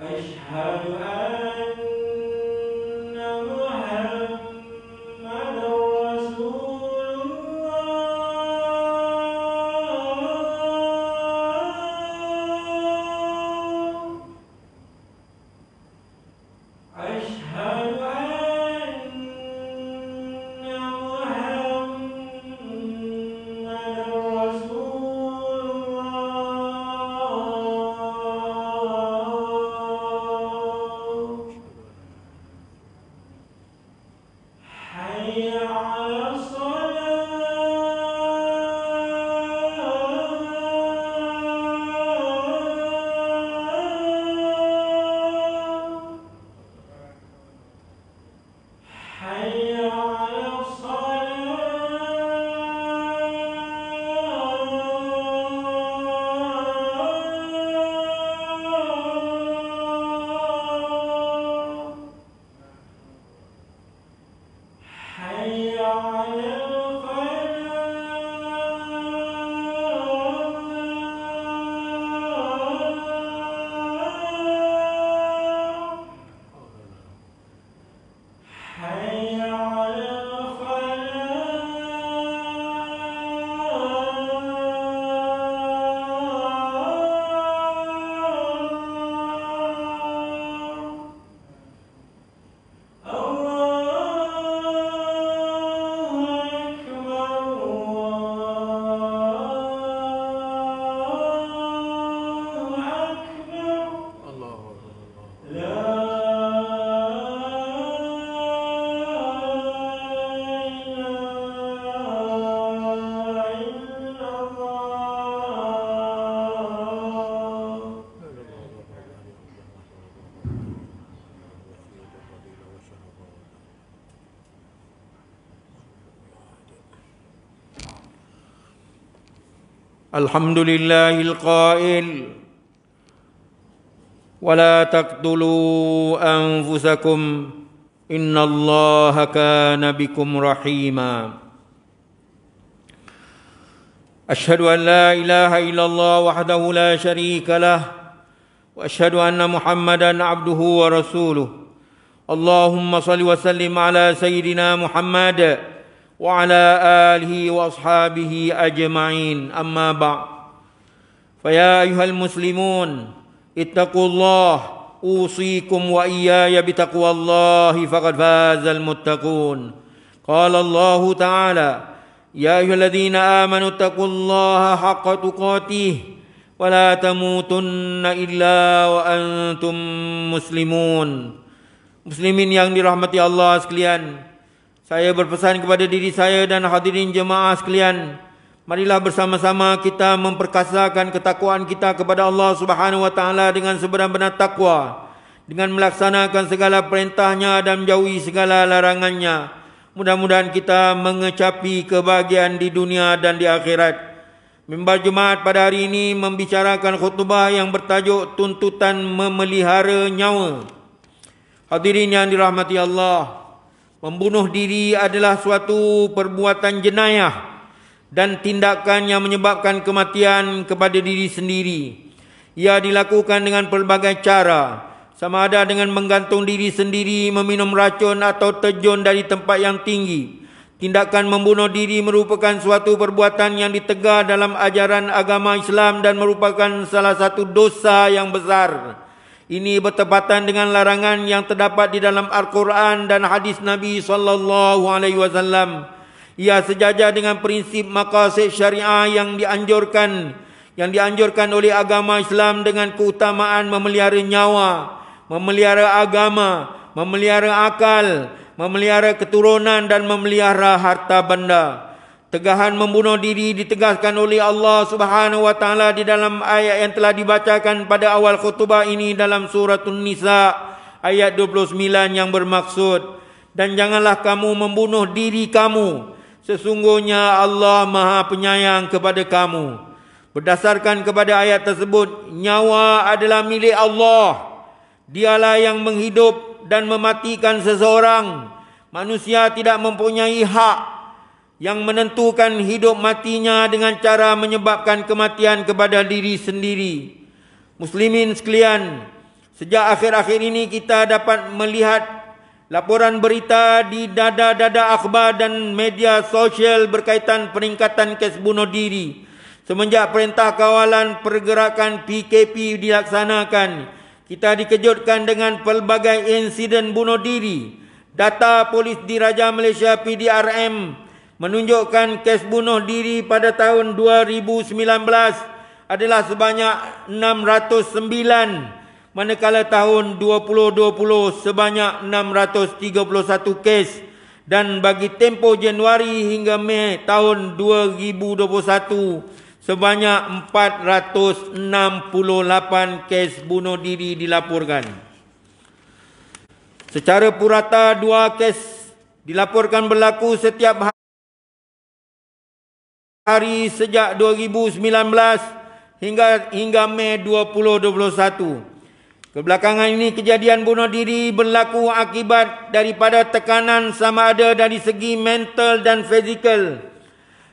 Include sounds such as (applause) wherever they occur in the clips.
أشهد أن الحمد لله القائل ولا تقتلوا انفسكم ان الله كان بكم رحيما اشهد ان لا اله الا الله وحده لا شريك له واشهد ان محمدا عبده ورسوله اللهم صل وسلم على سيدنا محمد وعلى آله وأصحابه أجمعين أما بعد فيا أيها المسلمون اتقوا الله أوصيكم وإياي بتقوى الله فقد فاز المتقون قال الله تعالى يا أيها الذين آمنوا اتقوا الله حق تقاته ولا تموتن إلا وأنتم مسلمون مسلمين yang dirahmati Allah sekalian saya berpesan kepada diri saya dan hadirin jemaah sekalian, marilah bersama-sama kita memperkasakan ketakwaan kita kepada Allah Subhanahu wa taala dengan sebenar-benar takwa, dengan melaksanakan segala perintahnya dan menjauhi segala larangannya. Mudah-mudahan kita mengecapi kebahagiaan di dunia dan di akhirat. Mimbar Jumaat pada hari ini membicarakan khutbah yang bertajuk Tuntutan Memelihara Nyawa. Hadirin yang dirahmati Allah, Membunuh diri adalah suatu perbuatan jenayah dan tindakan yang menyebabkan kematian kepada diri sendiri. Ia dilakukan dengan pelbagai cara, sama ada dengan menggantung diri sendiri, meminum racun atau terjun dari tempat yang tinggi. Tindakan membunuh diri merupakan suatu perbuatan yang ditegah dalam ajaran agama Islam dan merupakan salah satu dosa yang besar. Ini bertepatan dengan larangan yang terdapat di dalam Al-Quran dan hadis Nabi sallallahu alaihi wasallam. Ia sejajar dengan prinsip maqasid syariah yang dianjurkan yang dianjurkan oleh agama Islam dengan keutamaan memelihara nyawa, memelihara agama, memelihara akal, memelihara keturunan dan memelihara harta benda. Tegahan membunuh diri ditegaskan oleh Allah Subhanahu wa taala di dalam ayat yang telah dibacakan pada awal khutbah ini dalam surah An-Nisa ayat 29 yang bermaksud dan janganlah kamu membunuh diri kamu sesungguhnya Allah Maha penyayang kepada kamu. Berdasarkan kepada ayat tersebut nyawa adalah milik Allah. Dialah yang menghidup dan mematikan seseorang. Manusia tidak mempunyai hak yang menentukan hidup matinya dengan cara menyebabkan kematian kepada diri sendiri. Muslimin sekalian, sejak akhir-akhir ini kita dapat melihat laporan berita di dada-dada akhbar dan media sosial berkaitan peningkatan kes bunuh diri. Semenjak perintah kawalan pergerakan PKP dilaksanakan, kita dikejutkan dengan pelbagai insiden bunuh diri. Data Polis Diraja Malaysia PDRM menunjukkan kes bunuh diri pada tahun 2019 adalah sebanyak 609 manakala tahun 2020 sebanyak 631 kes dan bagi tempoh Januari hingga Mei tahun 2021 sebanyak 468 kes bunuh diri dilaporkan. Secara purata dua kes dilaporkan berlaku setiap hari hari sejak 2019 hingga hingga Mei 2021. Kebelakangan ini kejadian bunuh diri berlaku akibat daripada tekanan sama ada dari segi mental dan fizikal.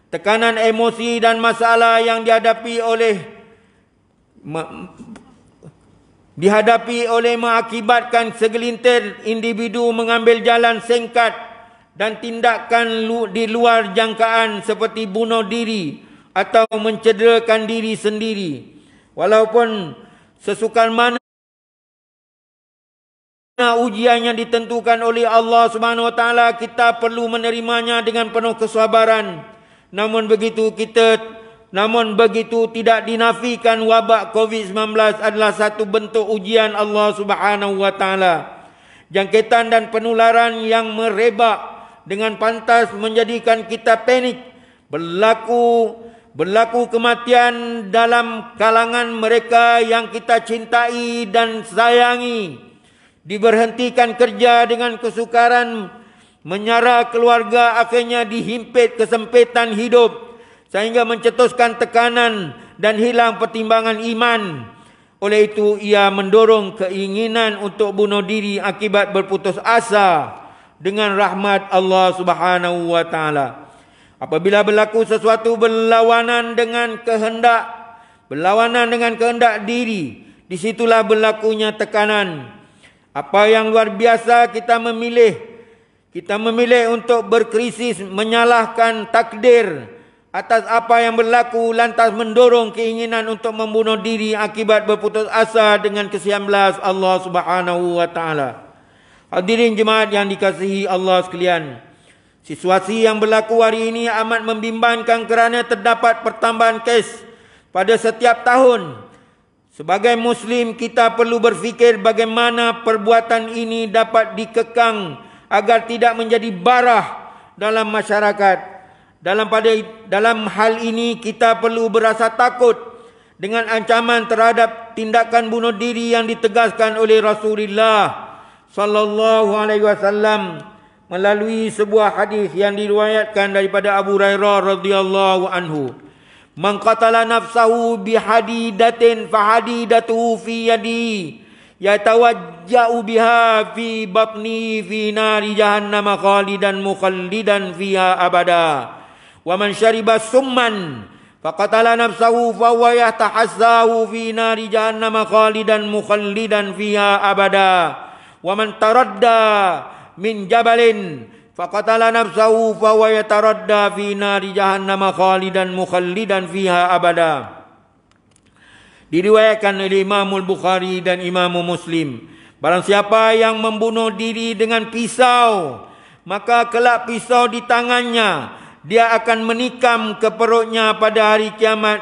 Tekanan emosi dan masalah yang dihadapi oleh dihadapi oleh mengakibatkan segelintir individu mengambil jalan singkat dan tindakan di luar jangkaan seperti bunuh diri atau mencederakan diri sendiri walaupun sesukan mana Nah, ujian yang ditentukan oleh Allah Subhanahu Wa Taala kita perlu menerimanya dengan penuh kesabaran. Namun begitu kita, namun begitu tidak dinafikan wabak COVID-19 adalah satu bentuk ujian Allah Subhanahu Wa Taala. Jangkitan dan penularan yang merebak dengan pantas menjadikan kita panik berlaku berlaku kematian dalam kalangan mereka yang kita cintai dan sayangi diberhentikan kerja dengan kesukaran menyara keluarga akhirnya dihimpit kesempitan hidup sehingga mencetuskan tekanan dan hilang pertimbangan iman oleh itu ia mendorong keinginan untuk bunuh diri akibat berputus asa dengan rahmat Allah Subhanahu wa taala. Apabila berlaku sesuatu berlawanan dengan kehendak, berlawanan dengan kehendak diri, disitulah berlakunya tekanan. Apa yang luar biasa kita memilih, kita memilih untuk berkrisis menyalahkan takdir atas apa yang berlaku lantas mendorong keinginan untuk membunuh diri akibat berputus asa dengan kesian belas Allah Subhanahu wa taala. Hadirin jemaat yang dikasihi Allah sekalian. Situasi yang berlaku hari ini amat membimbangkan kerana terdapat pertambahan kes pada setiap tahun. Sebagai Muslim kita perlu berfikir bagaimana perbuatan ini dapat dikekang agar tidak menjadi barah dalam masyarakat. Dalam pada dalam hal ini kita perlu berasa takut dengan ancaman terhadap tindakan bunuh diri yang ditegaskan oleh Rasulullah SAW sallallahu alaihi wasallam melalui sebuah hadis yang diriwayatkan daripada Abu Hurairah radhiyallahu anhu man qatala nafsahu bi hadidatin fa hadidatuhu fi yadi yatawajja'u biha fi batni fi nari jahannam khalidan mukhallidan fiha abada wa man shariba summan faqatala nafsahu fa huwa yatahazzahu fi nari jahannam khalidan mukhallidan fiha abada' wa man taradda min jabalin faqatala nafsahu fa huwa yataradda fi nari jahannam khalidan mukhallidan fiha abada diriwayatkan oleh Imam Al-Bukhari dan Imam Muslim barang siapa yang membunuh diri dengan pisau maka kelak pisau di tangannya dia akan menikam ke perutnya pada hari kiamat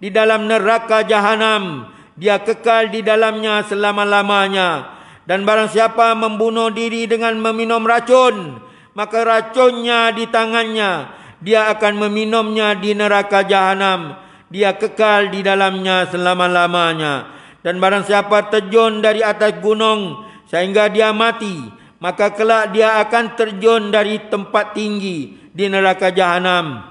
di dalam neraka jahanam dia kekal di dalamnya selama-lamanya dan barang siapa membunuh diri dengan meminum racun Maka racunnya di tangannya Dia akan meminumnya di neraka jahanam Dia kekal di dalamnya selama-lamanya Dan barang siapa terjun dari atas gunung Sehingga dia mati Maka kelak dia akan terjun dari tempat tinggi Di neraka jahanam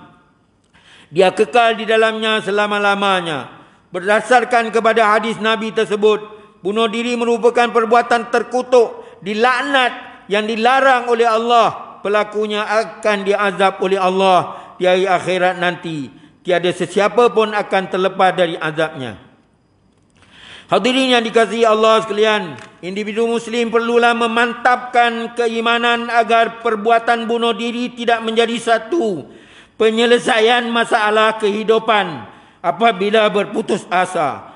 Dia kekal di dalamnya selama-lamanya Berdasarkan kepada hadis Nabi tersebut Bunuh diri merupakan perbuatan terkutuk, dilaknat yang dilarang oleh Allah. Pelakunya akan diazab oleh Allah di hari akhirat nanti. Tiada sesiapa pun akan terlepas dari azabnya. Hadirin yang dikasihi Allah sekalian, individu muslim perlulah memantapkan keimanan agar perbuatan bunuh diri tidak menjadi satu penyelesaian masalah kehidupan apabila berputus asa.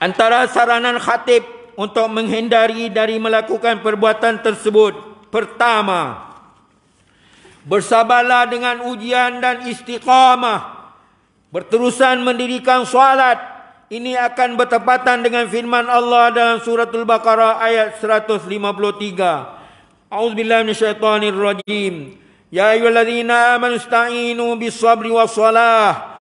Antara saranan khatib untuk menghindari dari melakukan perbuatan tersebut. Pertama, bersabarlah dengan ujian dan istiqamah. Berterusan mendirikan solat. Ini akan bertepatan dengan firman Allah dalam surah Al-Baqarah ayat 153. A'udzubillahi minasyaitonirrajim. Ya ayyuhallazina amanu ista'inu bis wa was-salah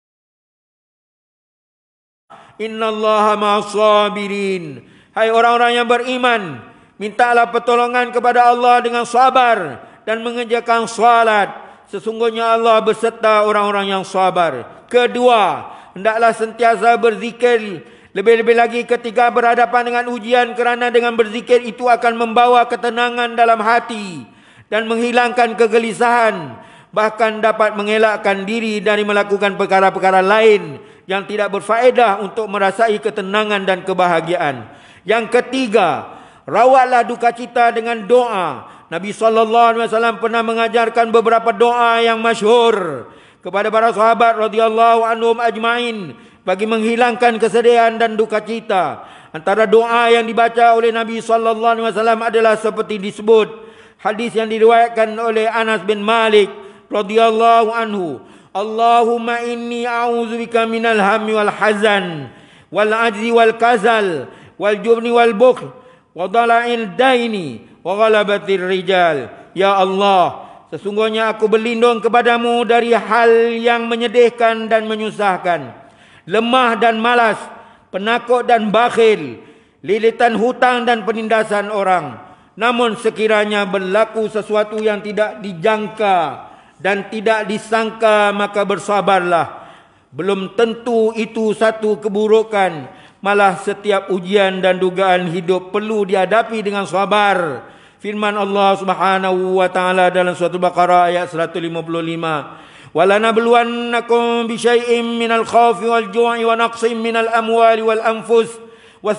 innallaha ma'asabirin. Hai orang-orang yang beriman, mintalah pertolongan kepada Allah dengan sabar dan mengerjakan salat. Sesungguhnya Allah berserta orang-orang yang sabar. Kedua, hendaklah sentiasa berzikir lebih-lebih lagi ketika berhadapan dengan ujian kerana dengan berzikir itu akan membawa ketenangan dalam hati dan menghilangkan kegelisahan bahkan dapat mengelakkan diri dari melakukan perkara-perkara lain yang tidak berfaedah untuk merasai ketenangan dan kebahagiaan. Yang ketiga, rawatlah duka cita dengan doa. Nabi sallallahu alaihi wasallam pernah mengajarkan beberapa doa yang masyhur kepada para sahabat radhiyallahu anhum ajmain bagi menghilangkan kesedihan dan duka cita. Antara doa yang dibaca oleh Nabi sallallahu alaihi wasallam adalah seperti disebut hadis yang diriwayatkan oleh Anas bin Malik radhiyallahu anhu. Allahumma inni a'udzubika minal hammi wal hazan wal ajzi wal kasal wal jubni wal bukhl wa dala'il daini wa ghalabatir rijal ya Allah sesungguhnya aku berlindung kepadamu dari hal yang menyedihkan dan menyusahkan lemah dan malas penakut dan bakhil lilitan hutang dan penindasan orang namun sekiranya berlaku sesuatu yang tidak dijangka dan tidak disangka maka bersabarlah belum tentu itu satu keburukan malah setiap ujian dan dugaan hidup perlu dihadapi dengan sabar firman Allah Subhanahu wa taala dalam surah al-baqarah ayat 155 ولنبلونكم بشيء من الخوف والجوع wal من الأموال والأنفس wa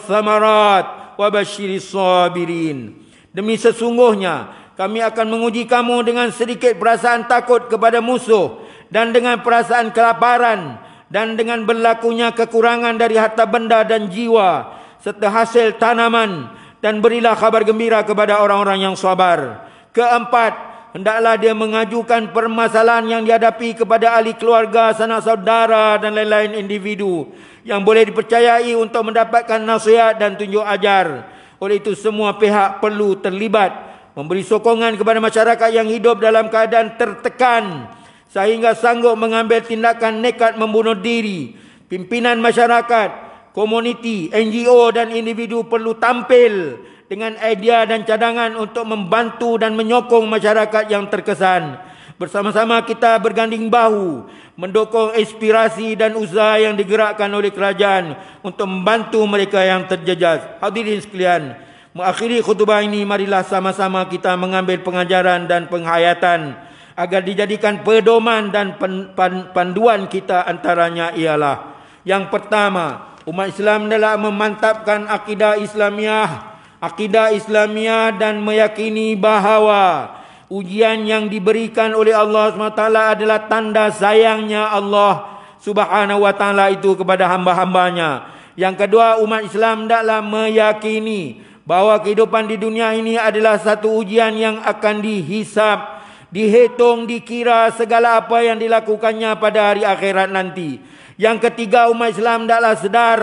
وبشر sabirin. Demi sesungguhnya kami akan menguji kamu dengan sedikit perasaan takut kepada musuh dan dengan perasaan kelaparan dan dengan berlakunya kekurangan dari harta benda dan jiwa serta hasil tanaman dan berilah kabar gembira kepada orang-orang yang sabar. Keempat, hendaklah dia mengajukan permasalahan yang dihadapi kepada ahli keluarga, sanak saudara dan lain-lain individu yang boleh dipercayai untuk mendapatkan nasihat dan tunjuk ajar. Oleh itu semua pihak perlu terlibat memberi sokongan kepada masyarakat yang hidup dalam keadaan tertekan sehingga sanggup mengambil tindakan nekat membunuh diri. Pimpinan masyarakat, komuniti, NGO dan individu perlu tampil dengan idea dan cadangan untuk membantu dan menyokong masyarakat yang terkesan. Bersama-sama kita berganding bahu mendukung inspirasi dan usaha yang digerakkan oleh kerajaan untuk membantu mereka yang terjejas. Hadirin sekalian, Mengakhiri khutbah ini marilah sama-sama kita mengambil pengajaran dan penghayatan agar dijadikan pedoman dan panduan kita antaranya ialah yang pertama umat Islam adalah memantapkan akidah Islamiah akidah Islamiah dan meyakini bahawa ujian yang diberikan oleh Allah SWT adalah tanda sayangnya Allah Subhanahu wa taala itu kepada hamba-hambanya. Yang kedua, umat Islam adalah meyakini bahawa kehidupan di dunia ini adalah satu ujian yang akan dihisap, dihitung, dikira segala apa yang dilakukannya pada hari akhirat nanti. Yang ketiga umat Islam tidaklah sedar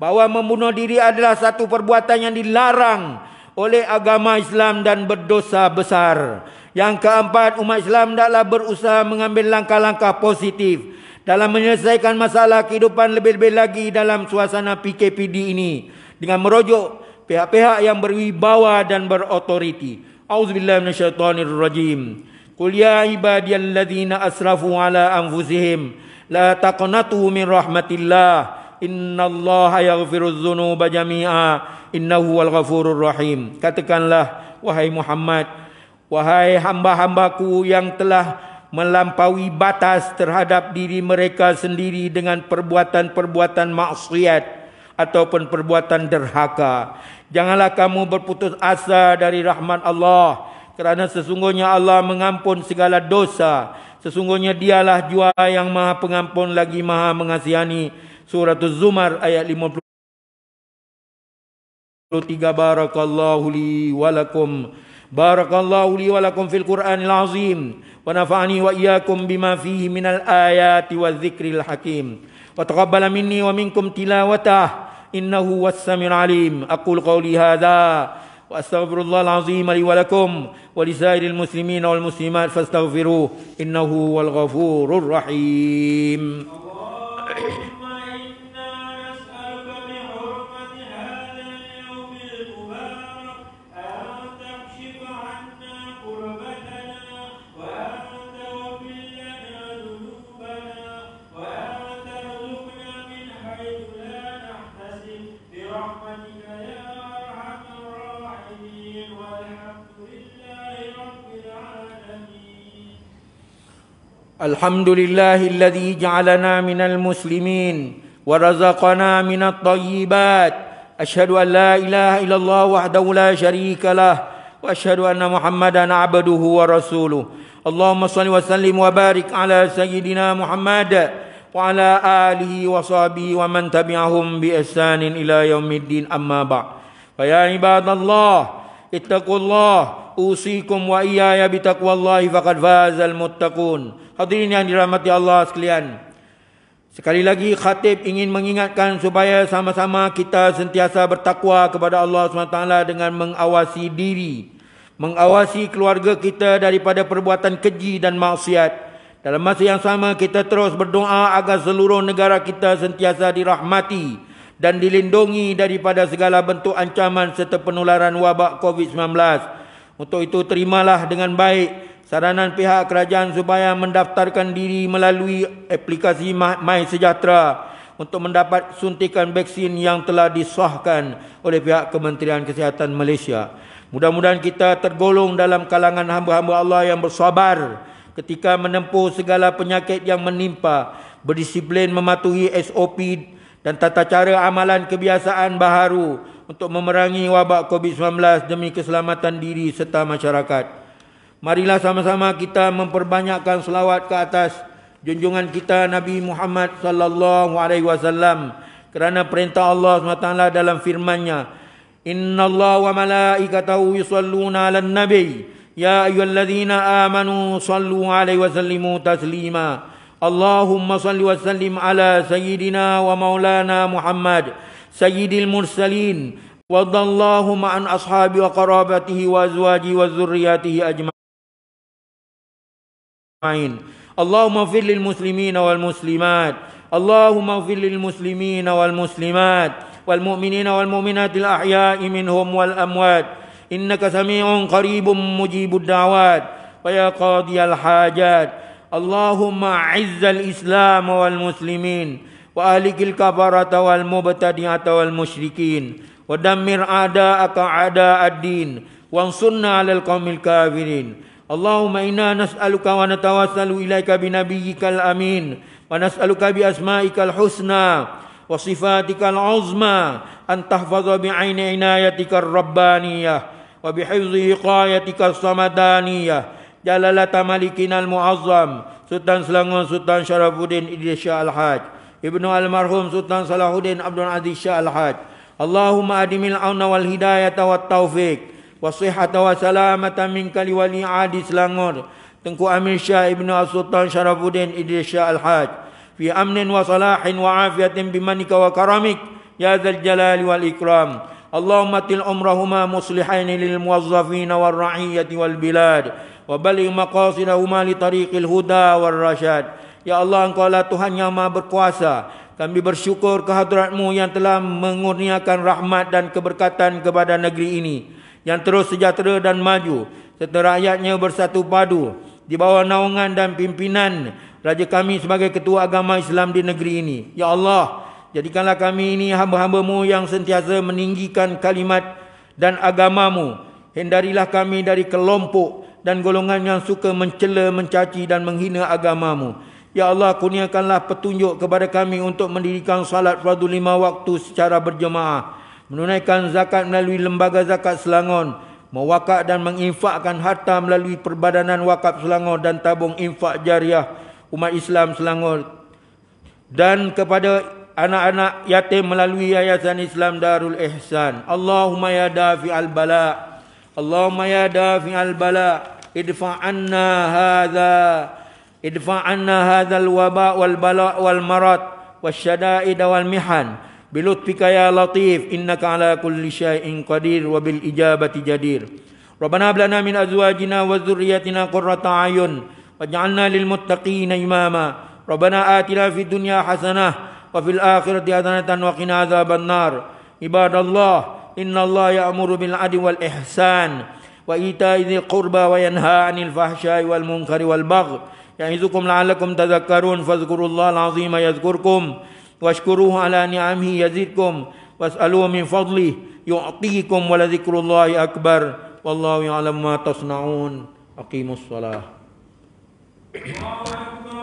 bahawa membunuh diri adalah satu perbuatan yang dilarang oleh agama Islam dan berdosa besar. Yang keempat umat Islam tidaklah berusaha mengambil langkah-langkah positif dalam menyelesaikan masalah kehidupan lebih-lebih lagi dalam suasana PKPD ini dengan merujuk pihak-pihak yang berwibawa dan berotoriti. Auzubillahi minasyaitonir rajim. Qul ya ibadialladzina asrafu ala anfusihim la taqnatu min rahmatillah. Innallaha yaghfiruz dzunuba jami'a innahu wal ghafurur rahim. Katakanlah wahai Muhammad Wahai hamba-hambaku yang telah melampaui batas terhadap diri mereka sendiri dengan perbuatan-perbuatan maksiat ataupun perbuatan derhaka Janganlah kamu berputus asa dari rahmat Allah. Kerana sesungguhnya Allah mengampun segala dosa. Sesungguhnya dialah jua yang maha pengampun lagi maha mengasihani. Surah Zumar ayat 53. Barakallahu li walakum. Barakallahu li walakum fil Qur'anil azim. Wa nafa'ani wa iyakum bima fihi minal ayati wa zikril hakim. Wa taqabbala minni wa minkum tilawatah. إنه هو السميع العليم أقول قولي هذا وأستغفر الله العظيم لي ولكم ولسائر المسلمين والمسلمات فاستغفروه إنه هو الغفور الرحيم (coughs) الحمد لله الذي جعلنا من المسلمين ورزقنا من الطيبات اشهد ان لا اله الا الله وحده لا شريك له واشهد ان محمدا عبده ورسوله اللهم صل وسلم وبارك على سيدنا محمد وعلى اله وصحبه ومن تبعهم باحسان الى يوم الدين اما بعد فيا عباد الله اتقوا الله اوصيكم واياي بتقوى الله فقد فاز المتقون Hadirin yang dirahmati Allah sekalian. Sekali lagi khatib ingin mengingatkan supaya sama-sama kita sentiasa bertakwa kepada Allah SWT dengan mengawasi diri. Mengawasi keluarga kita daripada perbuatan keji dan maksiat. Dalam masa yang sama kita terus berdoa agar seluruh negara kita sentiasa dirahmati dan dilindungi daripada segala bentuk ancaman serta penularan wabak COVID-19. Untuk itu terimalah dengan baik saranan pihak kerajaan supaya mendaftarkan diri melalui aplikasi My Sejahtera untuk mendapat suntikan vaksin yang telah disahkan oleh pihak Kementerian Kesihatan Malaysia. Mudah-mudahan kita tergolong dalam kalangan hamba-hamba Allah yang bersabar ketika menempuh segala penyakit yang menimpa, berdisiplin mematuhi SOP dan tata cara amalan kebiasaan baharu untuk memerangi wabak COVID-19 demi keselamatan diri serta masyarakat. Marilah sama-sama kita memperbanyakkan selawat ke atas junjungan kita Nabi Muhammad sallallahu alaihi wasallam kerana perintah Allah SWT dalam firman-Nya Inna Allah wa malaikatahu yusalluna ala nabi Ya ayualladzina amanu sallu alaihi wa sallimu taslima Allahumma salli wa sallim ala sayyidina wa maulana Muhammad Sayyidil mursalin wa Dallahu Maan ashabi wa karabatihi wa azwaji wa zurriyatihi ajma أجمعين اللهم اغفر للمسلمين والمسلمات اللهم اغفر للمسلمين والمسلمات والمؤمنين والمؤمنات الأحياء منهم والأموات إنك سميع قريب مجيب الدعوات ويا قاضي الحاجات اللهم عز الإسلام والمسلمين وأهلك الكفرة والمبتدعة والمشركين ودمر أعداءك أعداء الدين وانصرنا على القوم الكافرين Allahumma inna nas'aluka wa natawassalu ilaika bi nabiyyikal amin wa nas'aluka bi asma'ikal husna wa sifatikal azma an tahfaza bi 'aini inayatikar rabbaniyah wa bi hifzi hiqayatikas samadaniyah jalalata malikinal mu'azzam Sultan Selangor Sultan Syarafuddin Idris Shah Al-Haj Ibnu Almarhum Sultan Salahuddin Abdul Aziz Shah Al-Haj Allahumma adimil auna wal hidayata wat taufiq wa sihhata wa salamata min kali wali adi selangor tengku amir syah ibn sultan syarafuddin idris syah al haj fi amnin wa salahin wa afiyatin bimanika wa karamik ya zal jalal wal ikram اللهم اتل عمرهما مصلحين للموظفين والرعية والبلاد وبلغ مقاصدهما لطريق الهدى والرشاد يا الله انك لا تهان يوم بكواسا Kami bersyukur kehadiratmu yang telah mengurniakan rahmat dan keberkatan kepada negeri ini yang terus sejahtera dan maju serta rakyatnya bersatu padu di bawah naungan dan pimpinan Raja kami sebagai ketua agama Islam di negeri ini. Ya Allah, jadikanlah kami ini hamba-hambamu yang sentiasa meninggikan kalimat dan agamamu. Hindarilah kami dari kelompok dan golongan yang suka mencela, mencaci dan menghina agamamu. Ya Allah, kurniakanlah petunjuk kepada kami untuk mendirikan salat fardu lima waktu secara berjemaah menunaikan zakat melalui lembaga zakat Selangor, mewakaf dan menginfakkan harta melalui perbadanan wakaf Selangor dan tabung infak jariah umat Islam Selangor dan kepada anak-anak yatim melalui Yayasan Islam Darul Ihsan. Allahumma ya dafi al bala. Allahumma ya dafi al bala. Idfa anna hadza. Idfa anna al waba wal bala wal marat marad wasyadaid wal mihan. بلطفك يا لطيف إنك على كل شيء قدير وبالإجابة جدير ربنا هب لنا من أزواجنا وذريتنا قرة أعين واجعلنا للمتقين إماما ربنا آتنا في الدنيا حسنة وفي الآخرة حسنة وقنا عذاب النار عباد الله إن الله يأمر بالعدل والإحسان وإيتاء ذي القربى وينهى عن الفحشاء والمنكر والبغي يعظكم لعلكم تذكرون فاذكروا الله العظيم يذكركم واشكروه على نعمه يزدكم واسألوه من فضله يعطيكم ولذكر الله أكبر والله يعلم ما تصنعون أقيموا الصلاة الله أكبر